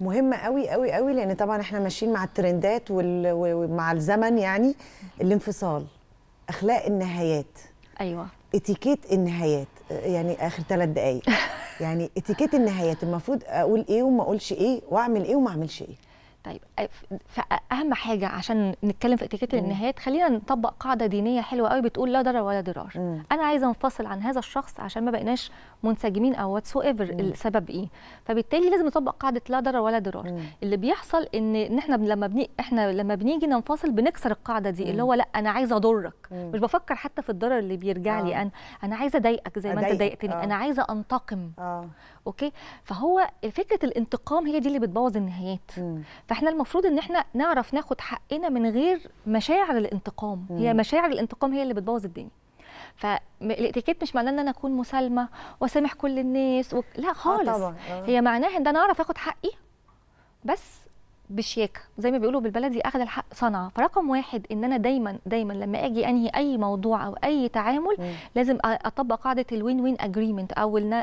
مهمه قوي قوي قوي لان طبعا احنا ماشيين مع الترندات ومع الزمن يعني الانفصال اخلاق النهايات ايوه اتيكيت النهايات يعني اخر ثلاث دقائق يعني اتيكيت النهايات المفروض اقول ايه وما اقولش ايه واعمل ايه وما اعملش ايه طيب اهم حاجه عشان نتكلم في اتيكيت النهايات خلينا نطبق قاعده دينيه حلوه قوي بتقول لا ضرر ولا ضرار انا عايزه انفصل عن هذا الشخص عشان ما بقيناش منسجمين او واتس ايفر السبب ايه فبالتالي لازم نطبق قاعده لا ضرر ولا ضرار اللي بيحصل ان ان احنا لما بني احنا لما بنيجي ننفصل بنكسر القاعده دي مم. اللي هو لا انا عايزه اضرك مش بفكر حتى في الضرر اللي بيرجع آه. لي انا انا عايزه اضايقك زي ما انت ضايقتني آه. انا عايزه انتقم آه. اوكي فهو فكره الانتقام هي دي اللي بتبوظ النهايات مم. فاحنا المفروض ان احنا نعرف ناخد حقنا من غير مشاعر الانتقام هي مشاعر الانتقام هي اللي بتبوظ الدنيا فالاتيكيت مش معناه ان انا اكون مسالمه واسامح كل الناس و... لا آه، خالص آه طبعا. آه. هي معناها ان انا اعرف اخد حقي بس بشياكه زي ما بيقولوا بالبلدي اخذ الحق صنعه فرقم واحد ان انا دايما دايما لما اجي انهي اي موضوع او اي تعامل م. لازم اطبق قاعده الوين وين اجريمنت او انا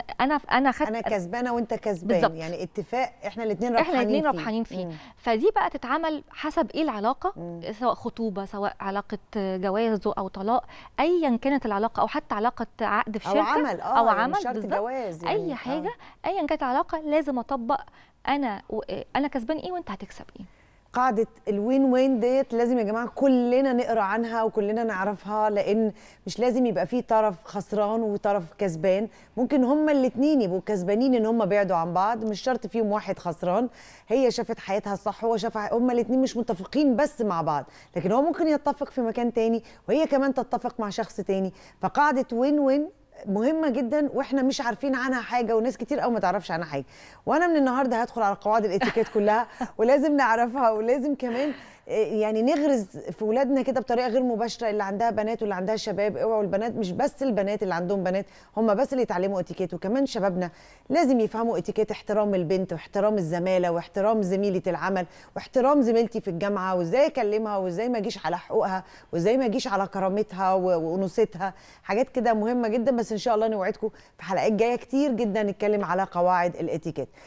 انا خدت انا كسبانه وانت كسبان يعني اتفاق احنا الاثنين ربحانين احنا الاثنين ربحانين فيه, فيه. فدي بقى تتعمل حسب ايه العلاقه م. سواء خطوبه سواء علاقه جواز او طلاق ايا كانت العلاقه او حتى علاقه عقد في شركه او عمل اه او يعني عمل يعني. اي آه. حاجه ايا كانت العلاقه لازم اطبق انا و... آه، انا كسبان ايه وانت هتكسب ايه قاعده الوين وين ديت لازم يا جماعه كلنا نقرا عنها وكلنا نعرفها لان مش لازم يبقى في طرف خسران وطرف كسبان ممكن هما الاثنين يبقوا كسبانين ان هما بعدوا عن بعض مش شرط فيهم واحد خسران هي شافت حياتها الصح هو شاف هما الاثنين مش متفقين بس مع بعض لكن هو ممكن يتفق في مكان تاني وهي كمان تتفق مع شخص تاني فقاعده وين وين مهمه جدا واحنا مش عارفين عنها حاجه وناس كتير قوي ما تعرفش عنها حاجه وانا من النهارده هدخل على قواعد الاتيكيت كلها ولازم نعرفها ولازم كمان يعني نغرز في ولادنا كده بطريقه غير مباشره اللي عندها بنات واللي عندها شباب اوعوا البنات مش بس البنات اللي عندهم بنات هم بس اللي يتعلموا اتيكيت وكمان شبابنا لازم يفهموا اتيكيت احترام البنت واحترام الزماله واحترام زميله العمل واحترام زميلتي في الجامعه وازاي اكلمها وازاي ما اجيش على حقوقها وازاي ما اجيش على كرامتها وانوثتها حاجات كده مهمه جدا بس ان شاء الله نوعدكم في حلقات جايه كتير جدا نتكلم على قواعد الاتيكيت